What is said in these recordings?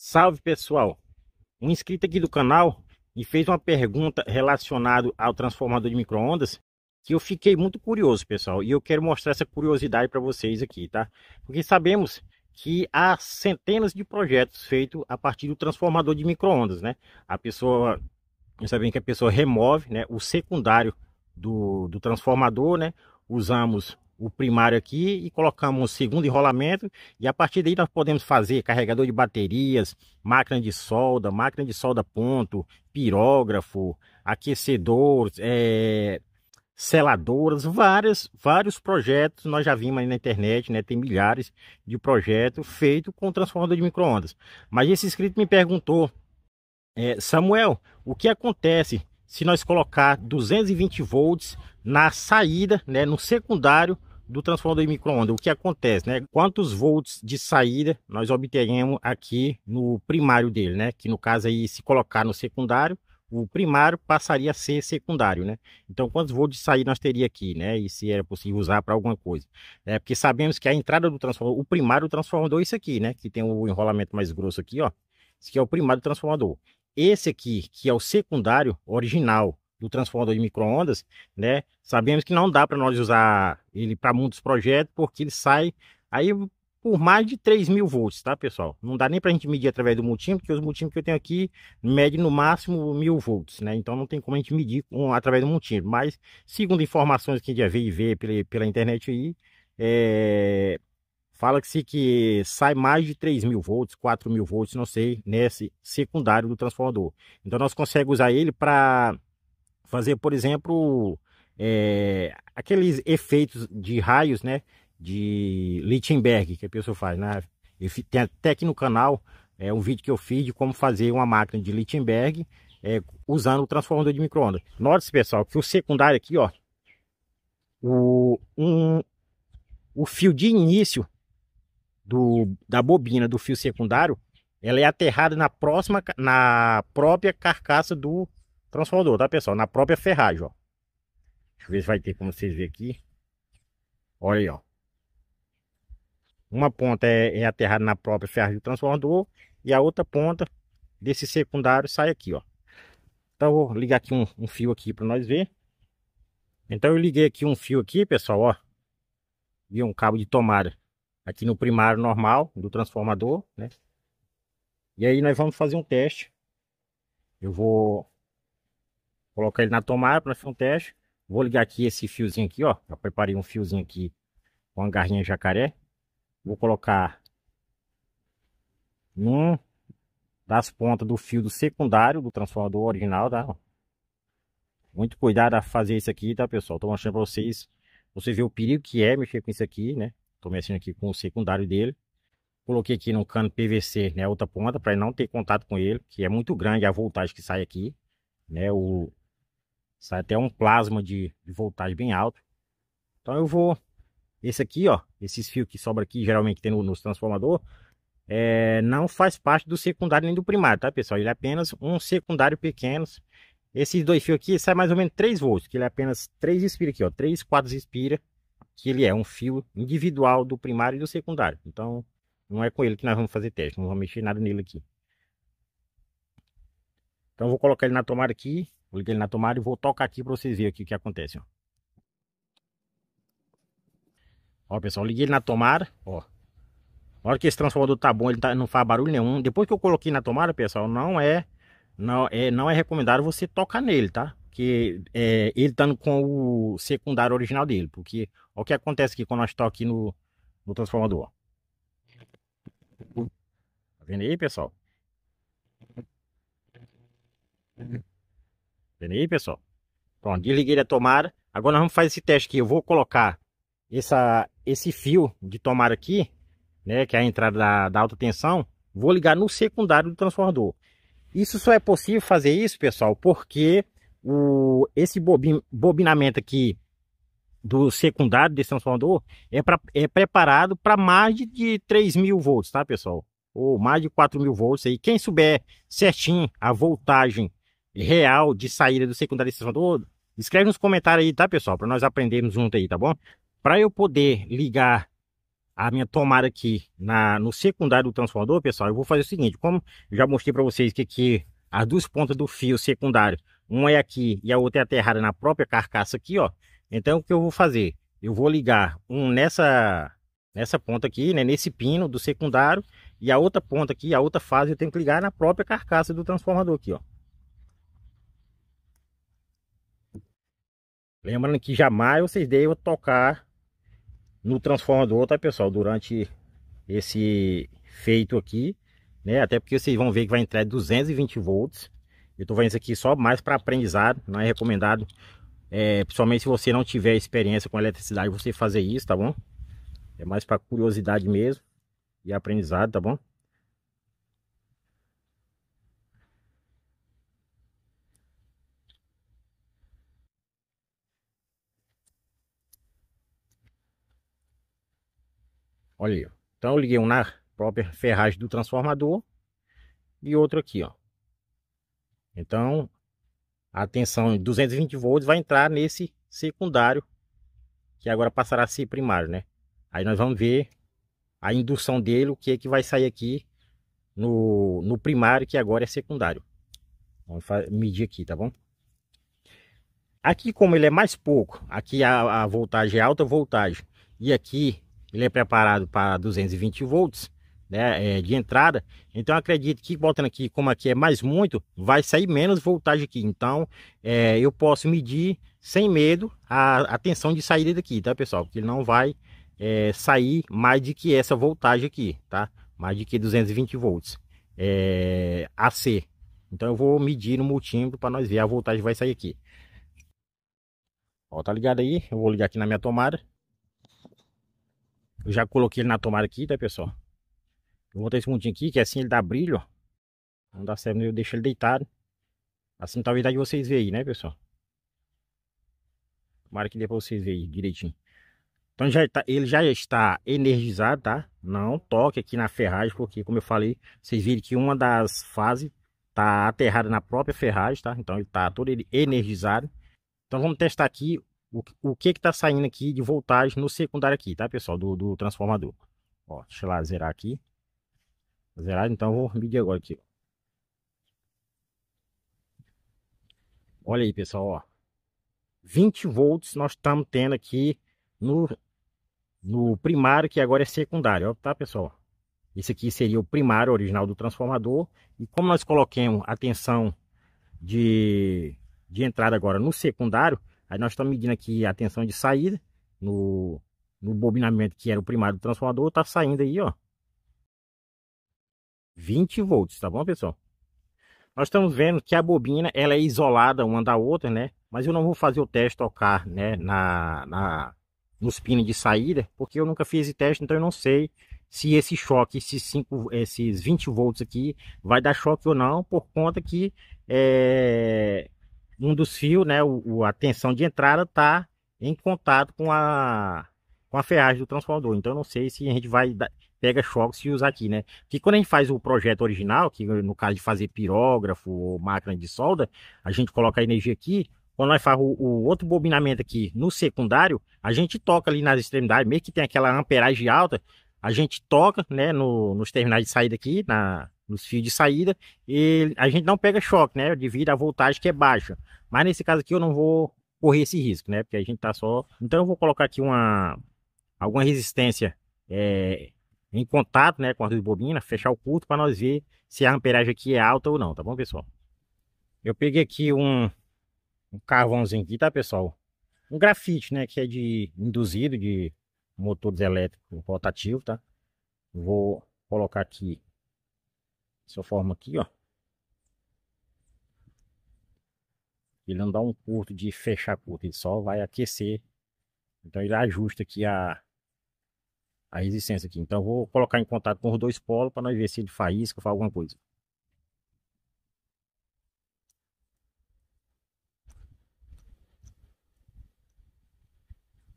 Salve pessoal, um inscrito aqui do canal me fez uma pergunta relacionada ao transformador de microondas que eu fiquei muito curioso pessoal e eu quero mostrar essa curiosidade para vocês aqui, tá? Porque sabemos que há centenas de projetos feitos a partir do transformador de microondas, né? A pessoa, sabem que a pessoa remove né, o secundário do, do transformador, né? Usamos o primário aqui e colocamos o segundo enrolamento e a partir daí nós podemos fazer carregador de baterias, máquina de solda, máquina de solda ponto, pirógrafo, aquecedores, é, seladoras, várias, vários projetos nós já vimos aí na internet, né? Tem milhares de projetos feitos com transformador de microondas. Mas esse inscrito me perguntou, é, Samuel, o que acontece se nós colocar 220 volts na saída, né, no secundário do transformador de ondas o que acontece, né? Quantos volts de saída nós obteremos aqui no primário dele, né? Que no caso aí, se colocar no secundário, o primário passaria a ser secundário, né? Então, quantos volts de saída nós teríamos aqui, né? E se era possível usar para alguma coisa. É, porque sabemos que a entrada do transformador, o primário do transformador é isso aqui, né? Que tem o um enrolamento mais grosso aqui, ó. Esse aqui é o primário do transformador. Esse aqui, que é o secundário original, do transformador de microondas, né? Sabemos que não dá para nós usar ele para muitos projetos, porque ele sai aí por mais de 3 mil volts, tá, pessoal? Não dá nem para a gente medir através do multímetro, porque os multímetros que eu tenho aqui mede no máximo mil volts, né? Então não tem como a gente medir através do multímetro. Mas, segundo informações que a gente já vê e vê pela, pela internet aí, é... fala-se que sai mais de 3 mil volts, 4 mil volts, não sei, nesse secundário do transformador. Então nós conseguimos usar ele para fazer, por exemplo, é, aqueles efeitos de raios, né? De Lichtenberg, que a pessoa faz, né? Eu, tem até aqui no canal é, um vídeo que eu fiz de como fazer uma máquina de Lichtenberg é, usando o transformador de microondas. Note, pessoal, que o secundário aqui, ó, o, um, o fio de início do, da bobina do fio secundário, ela é aterrada na próxima, na própria carcaça do transformador, tá pessoal? Na própria ferragem, ó. Deixa eu ver se vai ter como vocês verem aqui. Olha aí, ó. Uma ponta é, é aterrada na própria ferragem do transformador e a outra ponta desse secundário sai aqui, ó. Então vou ligar aqui um, um fio aqui para nós ver. Então eu liguei aqui um fio aqui, pessoal, ó. E um cabo de tomada aqui no primário normal do transformador, né? E aí nós vamos fazer um teste. Eu vou colocar ele na tomada para fazer um teste. Vou ligar aqui esse fiozinho aqui, ó. Já preparei um fiozinho aqui com a garrinha jacaré. Vou colocar num das pontas do fio do secundário do transformador original, tá? Muito cuidado a fazer isso aqui, tá, pessoal? Tô mostrando para vocês, você vê o perigo que é mexer com isso aqui, né? Tô mexendo aqui com o secundário dele. Coloquei aqui no cano PVC, né, outra ponta, para não ter contato com ele, que é muito grande a voltagem que sai aqui, né? O Sai até um plasma de, de voltagem bem alto. Então eu vou... Esse aqui, ó, esses fios que sobra aqui, geralmente tem no, nos transformador, é, não faz parte do secundário nem do primário, tá, pessoal? Ele é apenas um secundário pequeno. Esses dois fios aqui sai mais ou menos 3 volts, que ele é apenas 3 espira aqui, ó, 3 quadros espira, que ele é um fio individual do primário e do secundário. Então, não é com ele que nós vamos fazer teste, não vamos mexer nada nele aqui. Então, vou colocar ele na tomada aqui Vou ligar ele na tomada e vou tocar aqui para vocês verem o que, acontece, ó. Ó, pessoal, liguei ele na tomada, ó. Na hora que esse transformador tá bom, ele tá, não faz barulho nenhum. Depois que eu coloquei na tomada, pessoal, não é não é, não é recomendado você tocar nele, tá? Porque é, ele tá com o secundário original dele. Porque ó, o que acontece aqui quando nós toca aqui no, no transformador, ó. Tá vendo aí, pessoal? Entendeu aí, pessoal? Pronto, desliguei a tomada. Agora nós vamos fazer esse teste aqui. Eu vou colocar essa, esse fio de tomada aqui, né? Que é a entrada da, da alta tensão. Vou ligar no secundário do transformador. Isso só é possível fazer isso, pessoal, porque o, esse bobin, bobinamento aqui do secundário desse transformador é, pra, é preparado para mais de, de 3 mil volts, tá, pessoal? Ou mais de 4 mil volts aí. Quem souber certinho a voltagem real de saída do desse do escreve nos comentários aí, tá, pessoal? Para nós aprendermos junto aí, tá bom? Para eu poder ligar a minha tomada aqui na, no secundário do transformador, pessoal, eu vou fazer o seguinte, como já mostrei para vocês que aqui as duas pontas do fio secundário, uma é aqui e a outra é aterrada na própria carcaça aqui, ó. Então, o que eu vou fazer? Eu vou ligar um nessa nessa ponta aqui, né, nesse pino do secundário, e a outra ponta aqui, a outra fase, eu tenho que ligar na própria carcaça do transformador aqui, ó. Lembrando que jamais vocês devem tocar no transformador, tá pessoal? Durante esse feito aqui, né? Até porque vocês vão ver que vai entrar 220 volts. Eu tô fazendo isso aqui só mais para aprendizado, não é recomendado. É, principalmente se você não tiver experiência com eletricidade, você fazer isso, tá bom? É mais para curiosidade mesmo e aprendizado, tá bom? Olha aí. Então eu liguei um na própria ferragem do transformador e outro aqui, ó. Então a tensão 220 volts vai entrar nesse secundário que agora passará a ser primário, né? Aí nós vamos ver a indução dele, o que é que vai sair aqui no, no primário que agora é secundário. Vamos medir aqui, tá bom? Aqui como ele é mais pouco, aqui a, a voltagem é alta voltagem e aqui ele é preparado para 220 volts né, eh, de entrada. Então acredito que botando aqui, como aqui é mais muito, vai sair menos voltagem aqui. Então é, eu posso medir sem medo a, a tensão de saída daqui, tá pessoal? Porque ele não vai é, sair mais de que essa voltagem aqui, tá? Mais de que 220 volts é, AC. Então eu vou medir no multímetro para nós ver a voltagem vai sair aqui. Ó, tá ligado aí? Eu vou ligar aqui na minha tomada. Eu já coloquei ele na tomada aqui, tá pessoal? Eu vou ter esse montinho aqui, que assim ele dá brilho, ó. Não dá certo, eu deixo ele deitado. Assim talvez dá de vocês verem aí, né, pessoal? Tomara que dê pra vocês verem direitinho. Então já tá, ele já está energizado, tá? Não toque aqui na ferragem, porque como eu falei, vocês viram que uma das fases tá aterrada na própria ferragem, tá? Então ele tá todo energizado. Então vamos testar aqui o, que que tá saindo aqui de voltagem no secundário aqui, tá, pessoal? Do, do transformador. Ó, deixa eu lá zerar aqui. Zerado, então vou medir agora aqui. Olha aí, pessoal, ó. 20 volts nós estamos tendo aqui no, no primário, que agora é secundário, ó, tá, pessoal? Esse aqui seria o primário original do transformador. E como nós coloquemos a tensão de, de entrada agora no secundário, Aí nós estamos medindo aqui a tensão de saída no, no bobinamento que era o primário do transformador, está saindo aí, ó. 20 volts, tá bom, pessoal? Nós estamos vendo que a bobina, ela é isolada uma da outra, né? Mas eu não vou fazer o teste tocar, né, na, na nos pinos de saída, porque eu nunca fiz esse teste, então eu não sei se esse choque, esses, 5, esses 20 volts aqui, vai dar choque ou não, por conta que é, um dos fios, né, o, a tensão de entrada está em contato com a, com a ferragem do transformador. Então, não sei se a gente vai dar, pega choque se usar aqui, né? Que quando a gente faz o projeto original, que no caso de fazer pirógrafo ou máquina de solda, a gente coloca a energia aqui. Quando nós faz o, o outro bobinamento aqui no secundário, a gente toca ali nas extremidades, meio que tem aquela amperagem alta, a gente toca, né, no, nos terminais de saída aqui, na, nos fios de saída, e a gente não pega choque, né? Devido à voltagem que é baixa. Mas nesse caso aqui eu não vou correr esse risco, né? Porque a gente tá só. Então eu vou colocar aqui uma alguma resistência é, em contato, né, com as duas bobinas, fechar o curto para nós ver se a amperagem aqui é alta ou não, tá bom, pessoal? Eu peguei aqui um, um carvãozinho aqui, tá, pessoal? Um grafite, né, que é de induzido de motores elétricos rotativo, tá? Vou colocar aqui dessa forma aqui, ó. Ele não dá um curto de fechar curto, ele só vai aquecer. Então ele ajusta aqui a, a resistência aqui. Então vou colocar em contato com os dois polos para nós ver se ele faísca ou faz alguma coisa.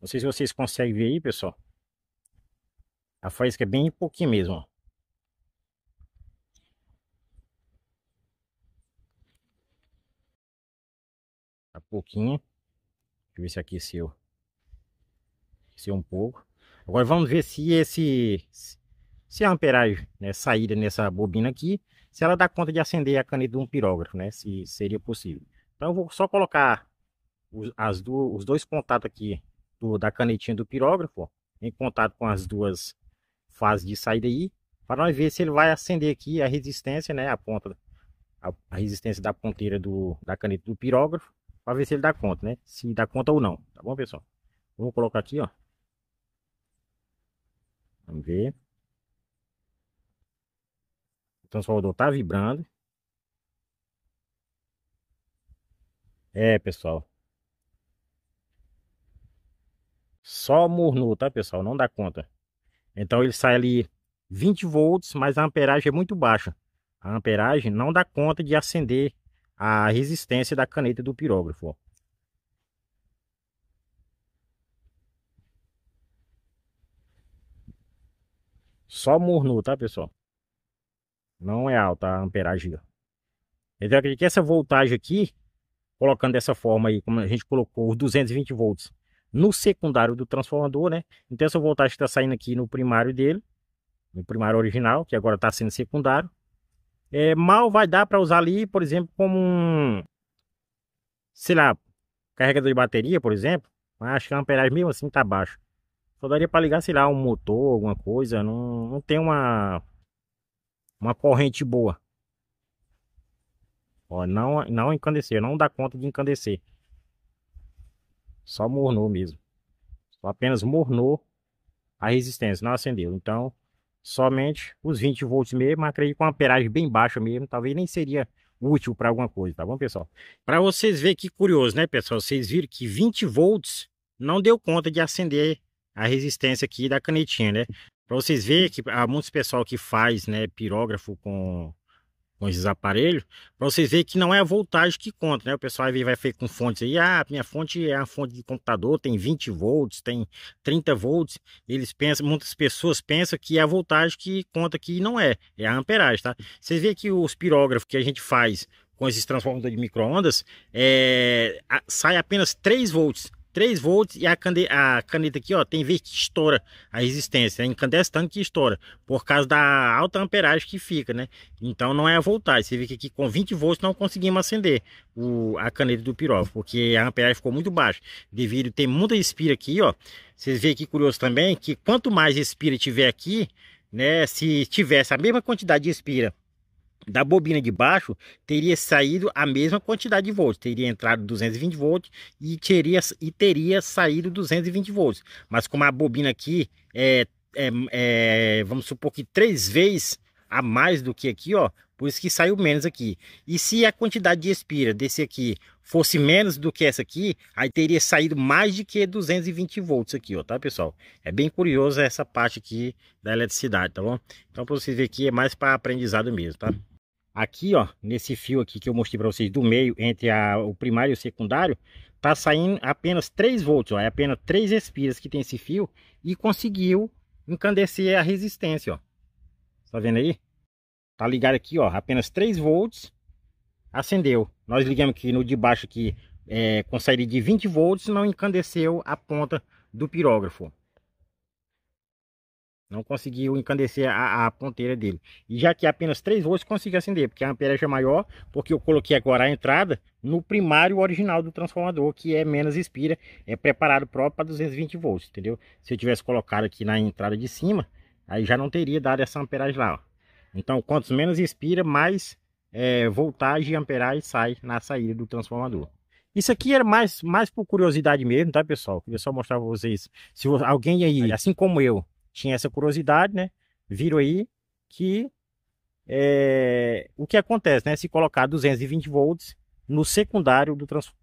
Não sei se vocês conseguem ver aí, pessoal. A faísca é bem pouquinho mesmo, ó. pouquinho. Deixa eu ver se aqueceu. Aqueceu um pouco. Agora vamos ver se esse se a amperagem né, saída nessa bobina aqui, se ela dá conta de acender a caneta de um pirógrafo, né? Se seria possível. Então eu vou só colocar os, as do, os dois contatos aqui do, da canetinha do pirógrafo em contato com as duas fases de saída aí, para nós ver se ele vai acender aqui a resistência, né? A ponta, a, a resistência da ponteira do, da caneta do pirógrafo para ver se ele dá conta, né? Se dá conta ou não, tá bom, pessoal? Vamos colocar aqui, ó. Vamos ver. O transformador tá vibrando. É, pessoal. Só mornou, tá, pessoal? Não dá conta. Então ele sai ali 20 volts, mas a amperagem é muito baixa. A amperagem não dá conta de acender a resistência da caneta do pirógrafo. Só mornou, tá, pessoal? Não é alta a amperagem. Então, eu acredito que essa voltagem aqui, colocando dessa forma aí, como a gente colocou os 220 volts no secundário do transformador, né? Então, essa voltagem está saindo aqui no primário dele, no primário original, que agora está sendo secundário é, mal vai dar para usar ali, por exemplo, como um, sei lá, carregador de bateria, por exemplo. Ah, acho que a amperagem mesmo assim tá baixa. Só daria para ligar, sei lá, um motor, alguma coisa. Não, não tem uma uma corrente boa. Ó, não, não encandecer, não dá conta de encandecer. Só mornou mesmo. Só apenas mornou a resistência, não acendeu. Então, somente os 20 volts mesmo, acredito com uma amperagem bem baixa mesmo, talvez nem seria útil para alguma coisa, tá bom, pessoal? Para vocês verem que curioso, né, pessoal? Vocês viram que 20 volts não deu conta de acender a resistência aqui da canetinha, né? Para vocês verem que há muitos pessoal que faz, né, pirógrafo com com esses aparelhos, para vocês verem que não é a voltagem que conta, né? O pessoal aí vai ver com fontes aí, ah, minha fonte é a fonte de computador, tem 20 volts, tem 30 volts. Eles pensam, muitas pessoas pensam que é a voltagem que conta que não é, é a amperagem, tá? Vocês veem que os pirógrafos que a gente faz com esses transformadores de microondas é, sai apenas 3 volts 3 volts e a, a caneta aqui, ó, tem vez que estoura a resistência, é incandescente tanto que estoura, por causa da alta amperagem que fica, né? Então não é a voltagem, você vê que aqui com 20 volts não conseguimos acender o, a caneta do pirova, porque a amperagem ficou muito baixa, devido ter muita espira aqui, ó. Vocês vê aqui curioso também, que quanto mais espira tiver aqui, né, se tivesse a mesma quantidade de espira da bobina de baixo teria saído a mesma quantidade de volts, teria entrado 220 volts e teria, e teria saído 220 volts. Mas como a bobina aqui é, é, é vamos supor que três vezes a mais do que aqui, ó, por isso que saiu menos aqui. E se a quantidade de espira desse aqui fosse menos do que essa aqui, aí teria saído mais de que 220 volts aqui, ó, tá, pessoal? É bem curioso essa parte aqui da eletricidade, tá bom? Então, para vocês verem aqui, é mais para aprendizado mesmo, tá? aqui, ó, nesse fio aqui que eu mostrei para vocês do meio, entre a, o primário e o secundário, tá saindo apenas 3 volts, ó, é apenas 3 espiras que tem esse fio e conseguiu encandecer a resistência, ó. Tá vendo aí? Tá ligado aqui, ó, apenas 3 volts, acendeu. Nós ligamos aqui no de baixo aqui, é, com saída de 20 volts, não encandeceu a ponta do pirógrafo. Não conseguiu encandecer a, a ponteira dele. E já que apenas 3 volts consegui acender, porque a amperagem é maior, porque eu coloquei agora a entrada no primário original do transformador, que é menos expira, é preparado próprio para 220 volts, entendeu? Se eu tivesse colocado aqui na entrada de cima, aí já não teria dado essa amperagem lá, ó. Então, quanto menos expira, mais é, voltagem e amperagem sai na saída do transformador. Isso aqui era é mais, mais por curiosidade mesmo, tá, pessoal? Queria só mostrar para vocês. Se alguém aí, assim como eu, tinha essa curiosidade, né? Viram aí que é, o que acontece, né? Se colocar 220 volts no secundário do, trans,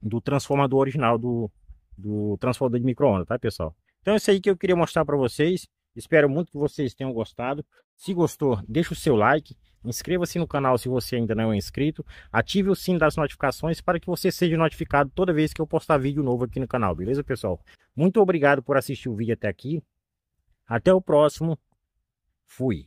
do transformador original do, do transformador de microondas, tá, pessoal? Então é isso aí que eu queria mostrar para vocês. Espero muito que vocês tenham gostado. Se gostou, deixa o seu like. Inscreva-se no canal se você ainda não é inscrito. Ative o sino das notificações para que você seja notificado toda vez que eu postar vídeo novo aqui no canal, beleza, pessoal? Muito obrigado por assistir o vídeo até aqui. Até o próximo. Fui.